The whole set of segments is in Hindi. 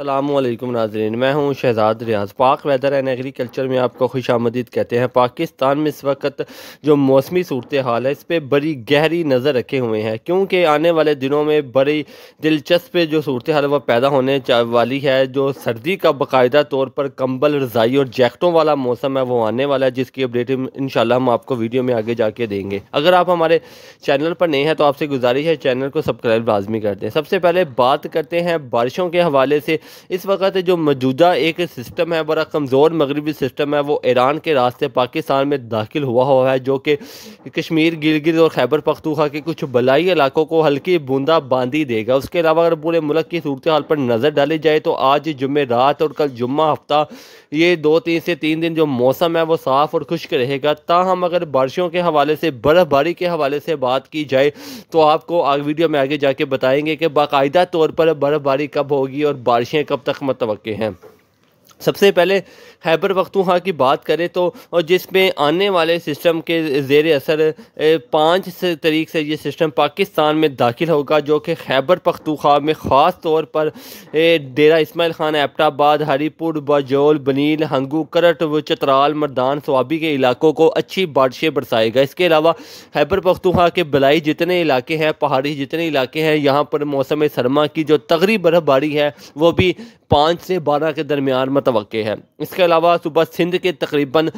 अल्लाम नाजरीन मैं हूँ शहजाद रियाज पाक वेदर एंड एग्रीकल्चर में आपको खुश आमदीद कहते हैं पाकिस्तान में इस वक्त जो मौसमी सूरत हाल है इस पर बड़ी गहरी नज़र रखे हुए हैं क्योंकि आने वाले दिनों में बड़ी दिलचस्प जो सूरत हाल वह पैदा होने वाली है जो सर्दी का बाकायदा तौर पर कम्बल रजाई और जैकटों वाला मौसम है वो आने वाला है जिसकी अपडेट इन हम आपको वीडियो में आगे जाके देंगे अगर आप हमारे चैनल पर नहीं हैं तो आपसे गुजारिश है चैनल को सब्सक्राइब लाजमी कर दें सबसे पहले बात करते हैं बारिशों के हवाले से इस वक्त जो मौजूदा एक सिस्टम है बड़ा कमज़ोर मगरबी सिस्टम है वो ईरान के रास्ते पाकिस्तान में दाखिल हुआ हुआ है जो कि कश्मीर गिरगिर और खैबर पख्तूखा के कुछ बलाई इलाकों को हल्की बूंदाबांदी देगा उसके अलावा अगर पूरे मुल्क की सूरत हाल पर नज़र डाली जाए तो आज जुम्मे रात और कल जुम्मा हफ्ता ये दो तीन से तीन दिन जो मौसम है वो साफ़ और खुश्क रहेगा ताहम अगर बारिशों के हवाले से बर्फ़बारी के हवाले से बात की जाए तो आपको आग वीडियो में आगे जाके बताएंगे कि बाकायदा तौर पर बर्फ़बारी कब होगी और बारिश बारिशें कब तक मतवे हैं सबसे पहले खैबर पख्तूनख्वा की बात करें तो जिसमें आने वाले सिस्टम के ज़ेर असर पाँच से तरीक से ये सिस्टम पाकिस्तान में दाखिल होगा जो कि खैबर पखतूखा में ख़ास तौर पर डेरा इसमाइल खान एपटाबाद हरीपुर बाजोल बनील हंगू करट व चतराल मरदान स्वाबी के इलाकों को अच्छी बारिशें बरसाएगा इसके अलावा खैबर पखतूखा के बलाई जितने इलाके हैं पहाड़ी जितने इलाके हैं यहाँ पर मौसम सरमा की जो तगड़ी बर्फबारी है वो भी पाँच से बारह के दरमियान मतव है इसके अलावा सुबह सिंध के तकरीबन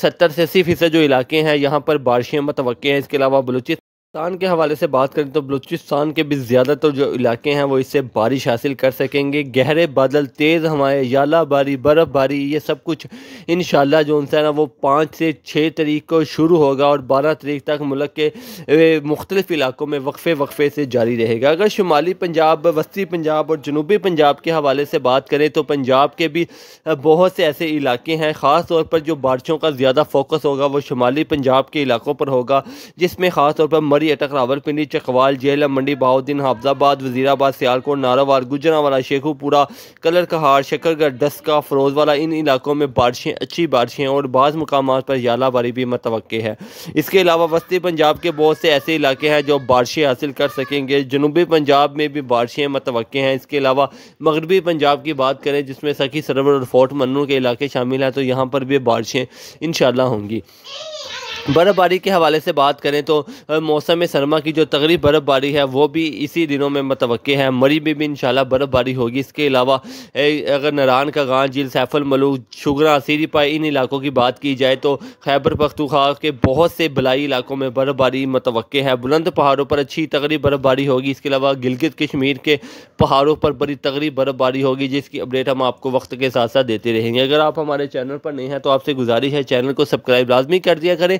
सत्तर से अस्सी फ़ीसद जो इलाके हैं यहाँ पर बारिशें मतवक़़ हैं इसके अलावा बलूचि तान के हवाले से बात करें तो बलूचिस्तान के भी ज़्यादातर जो इलाके हैं वो इससे बारिश हासिल कर सकेंगे गहरे बादल तेज़ हवाएँ याला बारी बर्फ़बारी ये सब कुछ इन जो उनसे ना वो पाँच से छः तरीक को शुरू होगा और बारह तरीक तक मुल्क के मुख्तलिफ इलाकों में वक्फ़े वक्फ़े से जारी रहेगा अगर शुमाली पंजाब वस्ती पंजाब और जनूबी पंजाब के हवाले से बात करें तो पंजाब के भी बहुत से ऐसे इलाके हैं ख़ास तौर पर जो बारिशों का ज़्यादा फोकस होगा वो शुमाली पंजाब के इलाकों पर होगा जिसमें ख़ास तौर पर मरी बरी अटक रावलपिंडी चकवाल जेहलम मंडी बहाउद्दीन हाफजाबाद वजीराबाद सियालकोट नारावार गुजरावाला शेखूपुरा कलर कहार शक्करगढ़ डस्का फरोजवाला इन इलाकों में बारिशें अच्छी बारिशें और बाज़ मकाम पर यालावारी भी मतव है इसके अलावा वस्ती पंजाब के बहुत से ऐसे इलाके हैं जो बारिशें हासिल कर सकेंगे जनूबी पंजाब में भी बारिशें मतव हैं इसके अलावा मगरबी पंजाब की बात करें जिसमें सखी सरवर और फोर्ट मन्नू के इलाके शामिल हैं तो यहाँ पर भी बारिशें इन होंगी बर्फ़बारी के हवाले से बात करें तो मौसम सरमा की जो तगड़ी बर्फ़बारी है वो भी इसी दिनों में मतव है मरी में भी इंशाल्लाह बर्फ़बारी होगी इसके अलावा अगर नारान का गांव झील सैफल मलू शुगरा सीरीपा इन इलाकों की बात की जाए तो खैबर पख्तूखा के बहुत से बलाई इलाकों में बर्फ़बारी मतव है बुलंद पहाड़ों पर अच्छी तगड़ी बर्फ़बारी होगी इसके अलावा गिलगित कश्मीर के पहाड़ों पर बड़ी तगड़ी बर्फ़बारी होगी जिसकी अपडेट हम आपको वक्त के साथ साथ देते रहेंगे अगर आप हमारे चैनल पर नहीं हैं तो आपसे गुजारिश है चैनल को सब्सक्राइब लाजमी कर दिया करें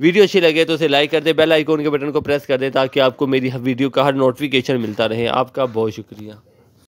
वीडियो अच्छी लगे तो उसे लाइक कर दें बेल आइकॉन के बटन को प्रेस कर दें ताकि आपको मेरी वीडियो का हर नोटिफिकेशन मिलता रहे आपका बहुत शुक्रिया